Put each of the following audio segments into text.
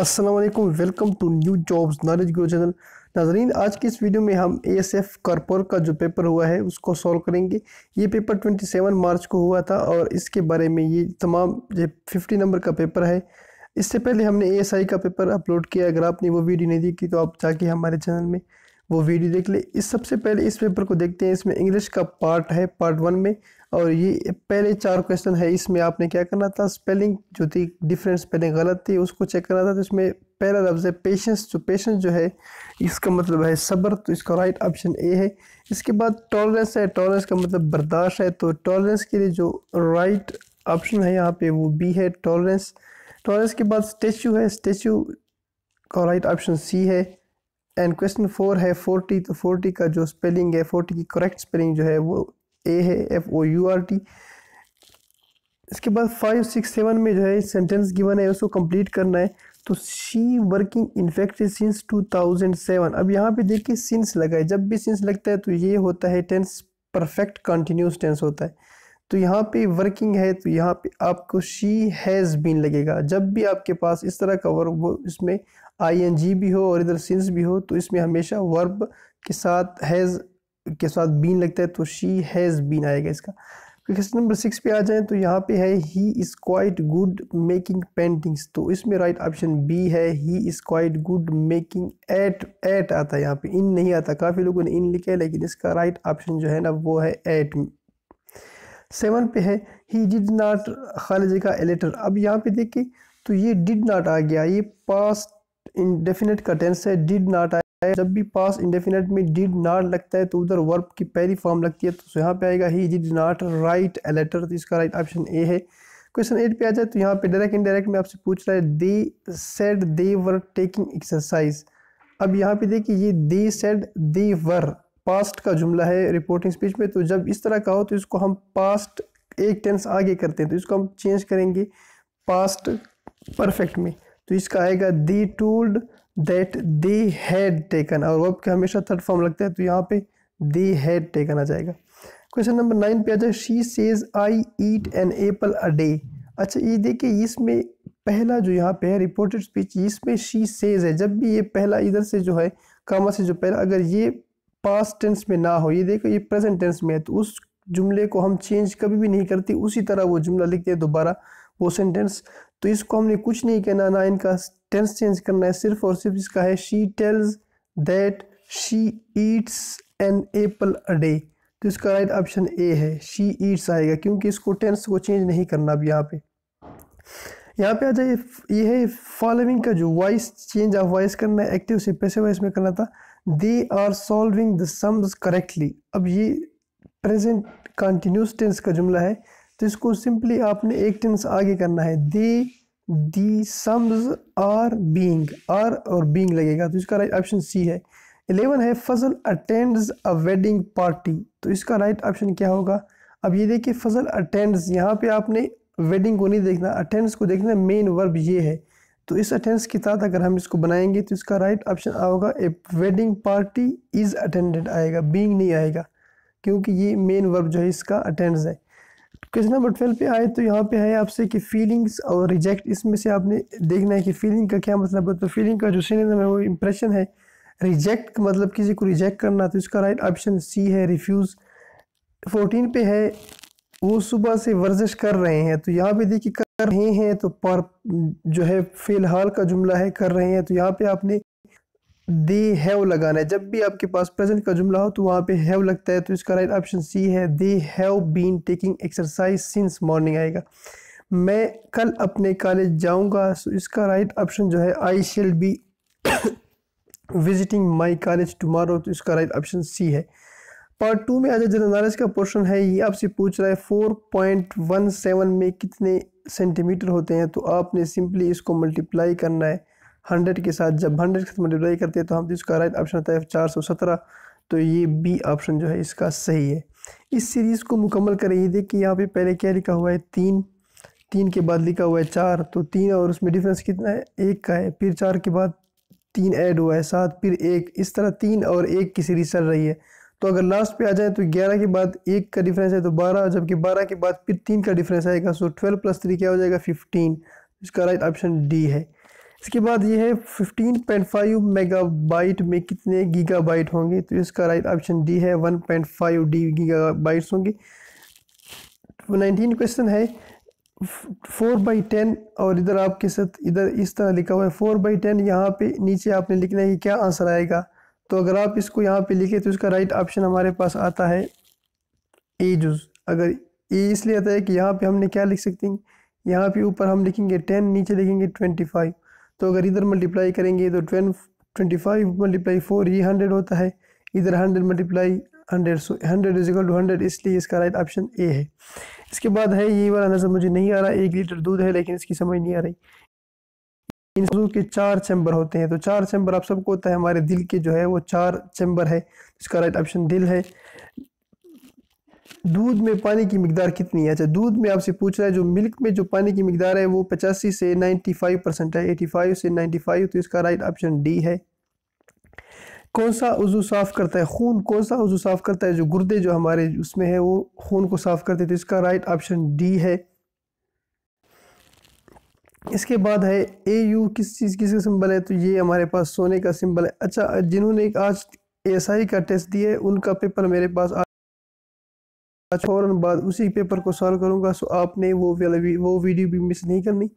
Aslam welcome to new jobs knowledge grow channel नाजरीन आज की इस वीडियो में हम ए एस एफ कारपोर का जो पेपर हुआ है उसको सॉल्व करेंगे ये पेपर 27 मार्च को हुआ था और इसके बारे में ये तमाम ये 50 नंबर का पेपर है इससे पहले हमने ए एस आई का पेपर अपलोड किया अगर आपने वो वीडियो नहीं देखी तो आप जाके हमारे चैनल में वो वीडियो देख ले इस सबसे पहले इस पेपर को देखते हैं इसमें इंग्लिश का पार्ट है पार्ट वन में और ये पहले चार क्वेश्चन है इसमें आपने क्या करना था स्पेलिंग जो थी डिफरेंट स्पेलिंग गलत थी उसको चेक करना था तो इसमें पहला लफ्ज़ है पेशेंस जो पेशेंस जो है इसका मतलब है सब्र तो इसका राइट ऑप्शन ए है इसके बाद टॉलरेंस है टॉलरेंस का मतलब बर्दाश्त है तो टॉलरेंस के लिए जो राइट ऑप्शन है यहाँ पे वो बी है टॉलरेंस टॉलरेंस के बाद स्टेचू है स्टेचू का राइट ऑप्शन सी है एंड क्वेश्चन फोर है फोर्टी तो फोर्टी का जो स्पेलिंग है फोर्टी की करेक्ट स्पेलिंग जो है वो ए है F O U R T इसके बाद फाइव सिक्स सेवन में जो है सेंटेंस गिवन है उसको कंप्लीट करना है तो she working infected since two thousand seven अब यहाँ पे देखिए सिंस लगा है जब भी सिंस लगता है तो ये होता है टेंस परफेक्ट कंटिन्यूस टेंस होता है तो यहाँ पे वर्किंग है तो यहाँ पे आपको शी हैज़ बीन लगेगा जब भी आपके पास इस तरह का वर्क वो इसमें आई एन जी भी हो और इधर सिंस भी हो तो इसमें हमेशा वर्ब के साथ हैज़ के साथ बीन लगता है तो शी हैज़ बीन आएगा इसका क्वेश्चन नंबर सिक्स पे आ जाए तो यहाँ पे है he is quite good making paintings तो इसमें राइट ऑप्शन बी है he is quite good making at at आता है यहाँ पे इन नहीं आता काफ़ी लोगों ने इन लिखा है लेकिन इसका राइट ऑप्शन जो है ना वो है एट सेवन पे है ही डिड नाट खालिजे का एलेटर अब यहाँ पे देखिए तो ये डिड नाट आ गया ये पास्ट इंडेफिनेट का टेंस है डिड नॉट आया जब भी पास इंडेफिनेट में डिड नॉट लगता है तो उधर वर्ब की पहली फॉर्म लगती है तो यहाँ पे आएगा he did not write a letter तो इसका राइट ऑप्शन ए है क्वेश्चन एट पे आ जाए तो यहाँ पे डायरेक्ट इनडायरेक्ट में आपसे पूछ रहा है they said they were taking exercise अब यहाँ पे देखिए ये दे सेड दे वर पास्ट का जुमला है रिपोर्टिंग स्पीच में तो जब इस तरह का हो तो इसको हम पास्ट एक टेंस आगे करते हैं तो इसको हम चेंज करेंगे पास्ट परफेक्ट में तो इसका आएगा they told that they had taken और वर्ब के हमेशा थर्ड फॉर्म लगता है तो यहाँ पे दी हैड टेकन आ जाएगा क्वेश्चन नंबर नाइन पे आ जाए she says I eat an apple a day अच्छा ये देखिए इसमें पहला जो यहाँ पे है रिपोर्टेड स्पीच इसमें शी सेज है जब भी ये पहला इधर से जो है कामा से जो पहला अगर ये पास्ट टेंस में ना हो ये देखो ये प्रेजेंट टेंस में है तो उस जुमले को हम चेंज कभी भी नहीं करते उसी तरह वो जुमला लिखते हैं दोबारा वो सेंटेंस तो इसको हमने कुछ नहीं कहना ना इनका टेंस चेंज करना है सिर्फ और सिर्फ इसका है she tells that she eats an apple a day तो इसका राइट ऑप्शन ए है शी ईट्स आएगा क्योंकि इसको टेंस को चेंज नहीं करना अब यहाँ पे यहाँ पे आ जाए ये है फॉलोइंग का जो वॉइस चेंज ऑफ वॉइस करना है एक्टिव से पैसे वॉइस में करना था they are solving the sums correctly अब ये प्रेजेंट कंटिन्यूस टेंस का जुमला है तो इसको सिंपली आपने एक टेंस आगे करना है the the sums are being are और बींग लगेगा तो इसका राइट ऑप्शन सी है एलेवन है Fazal attends a wedding party तो इसका राइट ऑप्शन क्या होगा अब ये देखिए फजल अटेंड्स यहाँ पे आपने वेडिंग को नहीं देखना अटेंड्स को देखना मेन वर्ब ये है तो इस अटेंड्स के साथ अगर हम इसको बनाएंगे तो इसका राइट ऑप्शन होगा a wedding party is attended आएगा बींग नहीं आएगा क्योंकि ये मेन वर्ब जो है इसका अटेंड्स है क्वेश्चन नंबर ट्वेल्व पे आए तो यहाँ पे है आपसे कि फीलिंग्स और रिजेक्ट इसमें से आपने देखना है कि फीलिंग का क्या मतलब है तो फीलिंग का जो सिनेम है वो इम्प्रेशन है रिजेक्ट मतलब किसी को रिजेक्ट करना तो इसका राइट ऑप्शन सी है रिफ्यूज़ फोर्टीन पे है वो सुबह से वर्जिश कर रहे हैं तो यहाँ पे देखिए कर रहे हैं तो पर जो है फ़िलहाल का जुमला है कर रहे हैं तो यहाँ पे आपने दे हैव लगाना है जब भी आपके पास प्रेजेंट का जुमला हो तो वहाँ पे हैव लगता है तो इसका राइट ऑप्शन सी है they have been taking exercise since morning आएगा मैं कल अपने कॉलेज जाऊँगा तो इसका राइट ऑप्शन जो है I shall be visiting my college tomorrow तो इसका राइट ऑप्शन सी है पार्ट टू में आज जनरल नॉलेज का पोर्शन है ये आपसे पूछ रहा है फोर पॉइंट वन सेवन में कितने सेंटीमीटर होते हैं तो आपने सिंपली इसको मल्टीप्लाई करना है हंड्रेड के साथ जब हंड्रेड के साथ मल्टीप्लाई करते हैं तो हम इसका राइट ऑप्शन आता है चार सौ सत्रह तो ये बी ऑप्शन जो है इसका सही है इस सीरीज़ को मुकम्मल करें ये देखिए यहाँ पे पहले क्या लिखा हुआ है तीन तीन के बाद लिखा हुआ है चार तो तीन और उसमें डिफरेंस कितना है एक का है फिर चार के बाद तीन ऐड हुआ है सात फिर एक इस तरह तीन और एक की सीरीज चल रही है तो अगर लास्ट पे आ जाए तो ग्यारह के बाद एक का डिफरेंस है तो बारह जबकि बारह के बाद फिर तीन का डिफरेंस आएगा सो ट्वेल्व प्लस थ्री क्या हो जाएगा फिफ्टीन इसका राइट ऑप्शन डी है इसके बाद ये है 15.5 मेगाबाइट में कितने गीगाबाइट होंगे तो इसका राइट ऑप्शन डी है 1.5 पॉइंट फाइव डी गीगाबाइट्स होंगे नाइनटीन तो क्वेश्चन है फोर बाई टेन और इधर आपके साथ इधर इस तरह लिखा हुआ है फोर बाई टेन यहाँ पे नीचे आपने लिखना है कि क्या आंसर आएगा तो अगर आप इसको यहाँ पे लिखे तो इसका राइट ऑप्शन हमारे पास आता है ए जूस अगर ए इसलिए आता है कि यहाँ पे हमने क्या लिख सकते हैं यहाँ पे ऊपर हम लिखेंगे टेन नीचे लिखेंगे ट्वेंटी फाइव तो अगर इधर मल्टीप्लाई करेंगे तो ट्वें ट्वेंटी फाइव मल्टीप्लाई फोर ये हंड्रेड होता है इधर hundred multiply hundred so hundred is equal to hundred इसलिए इसका राइट ऑप्शन ए है इसके बाद है ये वाला नजर मुझे नहीं आ रहा एक लीटर दूध है लेकिन इसकी समझ नहीं आ रही इन के चार चैम्बर होते हैं तो चार चैम्बर आप सबको होता है हमारे दिल के जो है वो चार चैम्बर है इसका राइट ऑप्शन दिल है दूध में पानी की मकदार कितनी है अच्छा दूध में आपसे पूछ रहा है जो मिल्क में जो पानी की मकदार है वो पचासी से नाइन्टी फाइव परसेंट है एटी फाइव से नाइन्टी फाइव तो इसका राइट ऑप्शन डी है कौन सा उज़ू साफ़ करता है खून कौन सा उज़ू साफ़ करता है जो गुर्दे जो हमारे उसमें है वो खून को साफ़ करते तो इसका राइट ऑप्शन डी है इसके बाद है ए यू किस चीज़ की सिंबल है तो ये हमारे पास सोने का सिंबल है अच्छा जिन्होंने आज एस आई का टेस्ट दिया है उनका पेपर मेरे पास अच्छा, फ़ौरन बाद उसी पेपर को सॉल्व करूँगा सो आपने वो वाला वो वीडियो भी मिस नहीं करनी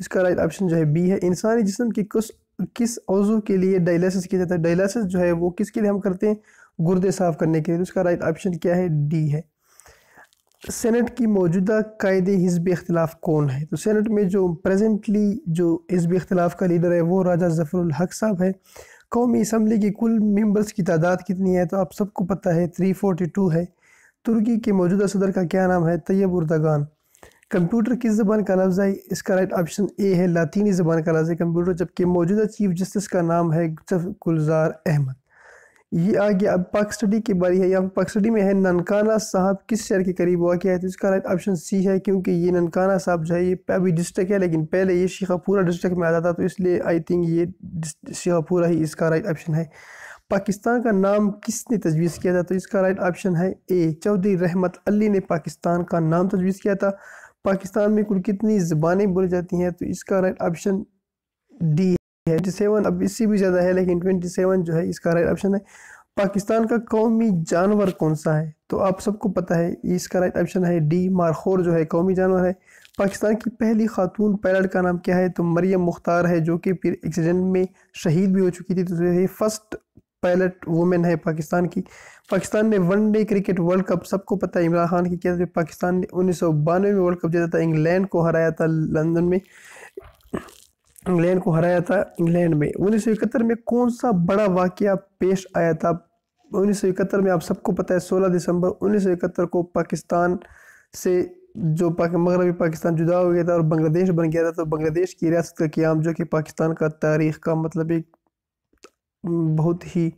इसका राइट ऑप्शन जो है बी है इंसानी जिसम की किस किस अवजू के लिए डायलिसिस किया जाता है डायलिसिस जो है वो किसके लिए हम करते हैं गुर्दे साफ करने के लिए तो राइट ऑप्शन क्या है डी है सेनेट की मौजूदा कायद हिजब इख्तलाफ कौन है तो सेनेट में जो प्रेजेंटली जो हिजब इख्तलाफ का लीडर है वो राजा जफरुल हक साहब है कौमी इसम्बली की कुल मेंबर्स की तादाद कितनी है तो आप सबको पता है थ्री फोर्टी टू है तुर्की के मौजूदा सदर का क्या नाम है तैयब उर्दगान कंप्यूटर किस ज़बान का लफ्ज़ है इसका राइट ऑप्शन ए है लातीनी ज़बान का लफ्ज़ है कंप्यूटर जबकि मौजूदा चीफ जस्टिस का नाम है गुलजार अहमद ये आगे अब पाक स्टडी की बारी है यहाँ पाक स्टडी में है ननकाना साहब किस शहर के करीब वाक़ है तो इसका राइट ऑप्शन सी है क्योंकि ये ननकाना साहब जो है ये अभी डिस्ट्रिक्ट है लेकिन पहले ये शेखापुरा डिस्ट्रिक्ट में आता था तो इसलिए आई थिंक ये शेखापुरा ही इसका राइट ऑप्शन है पाकिस्तान का नाम किसने तजवीज़ किया था तो इसका राइट ऑप्शन है ए चौधरी रहमत अली ने पाकिस्तान का नाम तजवीज़ किया था पाकिस्तान में कुल कितनी ज़बानें बोली जाती हैं तो इसका राइट ऑप्शन डी है सेवन अब इससे भी ज़्यादा है लेकिन ट्वेंटी सेवन जो है इसका राइट ऑप्शन है पाकिस्तान का कौमी जानवर कौन सा है तो आप सबको पता है इसका राइट ऑप्शन है डी मारखोर जो है कौमी जानवर है पाकिस्तान की पहली खातून पायलट का नाम क्या है तो मरियम मुख्तार है जो कि फिर एक्सीडेंट में शहीद भी हो चुकी थी तो फर्स्ट पायलट वुमेन है पाकिस्तान की पाकिस्तान ने वनडे क्रिकेट वर्ल्ड कप सबको पता है इमरान खान की कैद पाकिस्तान ने उन्नीस सौ बानवे में वर्ल्ड कप जीता था इंग्लैंड को हराया था लंदन में इंग्लैंड को हराया था इंग्लैंड में उन्नीस सौ इकहत्तर में कौन सा बड़ा वाक़ पेश आया था उन्नीस सौ इकहत्तर में आप सबको पता है सोलह दिसंबर उन्नीस सौ इकहत्तर को पाकिस्तान से जो पाक मगरबी पाकिस्तान जुदा हो गया था और बांग्लादेश बन गया था तो बांग्लादेश की रियासत का क्याम जो कि पाकिस्तान का तारीख का मतलब एक बहुत ही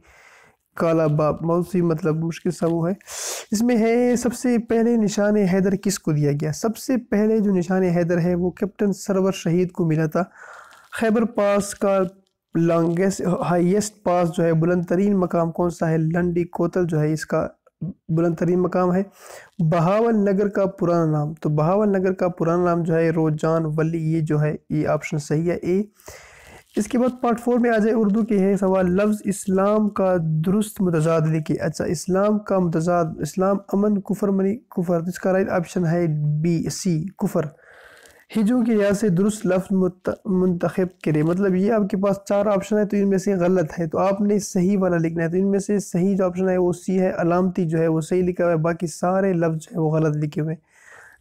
काला बाप बहुत ही मतलब मुश्किल वो है इसमें है सबसे पहले निशान हैदर किस को दिया गया सबसे पहले जो निशान हैदर है वो कैप्टन सरवर शहीद को मिला था खैबर पास का लॉन्गेस्ट हाईएस्ट पास जो है बुलंद तरीन मकाम कौन सा है लंडी कोतल जो है इसका बुलंद तरीन मकाम है बहावल नगर का पुराना नाम तो बहावल नगर का पुराना नाम जो है रोजान वली ये जो है ये ऑप्शन सही है ए इसके बाद पार्ट फोर में आ जाए उर्दू के हैं सवाल लफ्ज़ इस्लाम का दुरुस्त मतजाद लिखिए अच्छा इस्लाम का मतजाद इस्लाम अमन कुफर मनी कुफर इसका राइट ऑप्शन है बी सी कुफर हिजों की लिहाज से दुरुस्त लफ्ज़ मुंतखब करें मतलब ये आपके पास चार ऑप्शन है तो इनमें से गलत है तो आपने सही वाला लिखना है तो इनमें से सही जो ऑप्शन है वो सी है अलामती जो है वो सही लिखा हुआ है बाकी सारे लफ्ज़ है वो गलत लिखे हुए हैं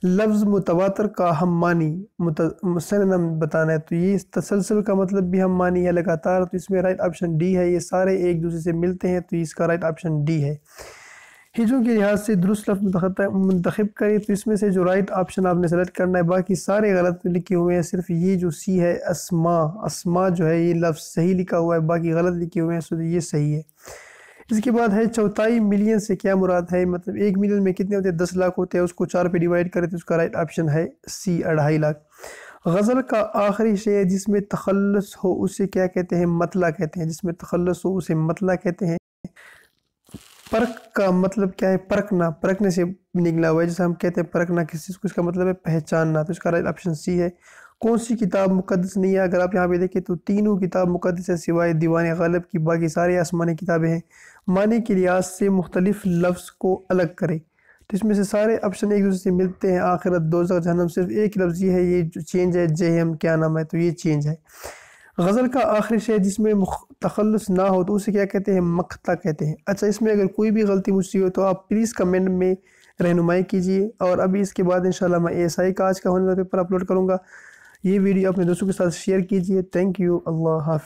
लफ्ज़ मुतवातर का हम मानी मुसनम बताना है तो ये इस तसलसल का मतलब भी हम मानी है लगातार तो इसमें राइट ऑप्शन डी है ये सारे एक दूसरे से मिलते हैं तो इसका राइट ऑप्शन डी है हिजों के लिहाज से दुरुस्त लफ्ज़ मंतखब करें तो इसमें से जो राइट ऑप्शन आपने सेलेक्ट करना है बाकी सारे गलत लिखे हुए हैं सिर्फ ये जो सी है असमा असमा जो है ये लफ्ज़ सही लिखा हुआ है बाकी गलत लिखे हुए हैं सो ये सही है इसके बाद है चौथाई मिलियन से क्या मुराद है मतलब एक मिलियन में कितने होते हैं दस लाख होते हैं उसको चार पे डिवाइड करें तो उसका राइट ऑप्शन है सी अढ़ाई लाख गज़ल का आखिरी शेर जिसमें तखलस हो उसे क्या कहते हैं मतला कहते हैं जिसमें तखलस हो उसे मतला कहते हैं परख का मतलब क्या है परखना परखने से निकला हुआ है जैसे हम कहते हैं परखना किस चीज़ को इसका मतलब है पहचानना तो इसका राइट ऑप्शन सी है कौन सी किताब मुकदस नहीं है अगर आप यहाँ पे देखें तो तीनों किताब मुकदस है सिवाय दीवान गलब की बाकी सारी आसमानी किताबें हैं मानी के लिहाज से मुख्तलिफ लफ्ज़ को अलग करें तो इसमें से सारे ऑप्शन एक दूसरे से मिलते हैं आखिरत दो जहनम सिर्फ एक लफ्ज़ ये है ये जो चेंज है जे हम क्या नाम है तो ये चेंज है गज़ल का आखिरी शेर जिसमें तखलस ना हो तो उसे क्या कहते हैं मख्ता कहते हैं अच्छा इसमें अगर कोई भी गलती मुझसे हो तो आप प्लीज़ कमेंट में रहनुमाई कीजिए और अभी इसके बाद इन शाला मैं एस आई का आज का होने पेपर अपलोड करूँगा ये वीडियो अपने दोस्तों के साथ शेयर कीजिए थैंक यू अल्लाह हाफि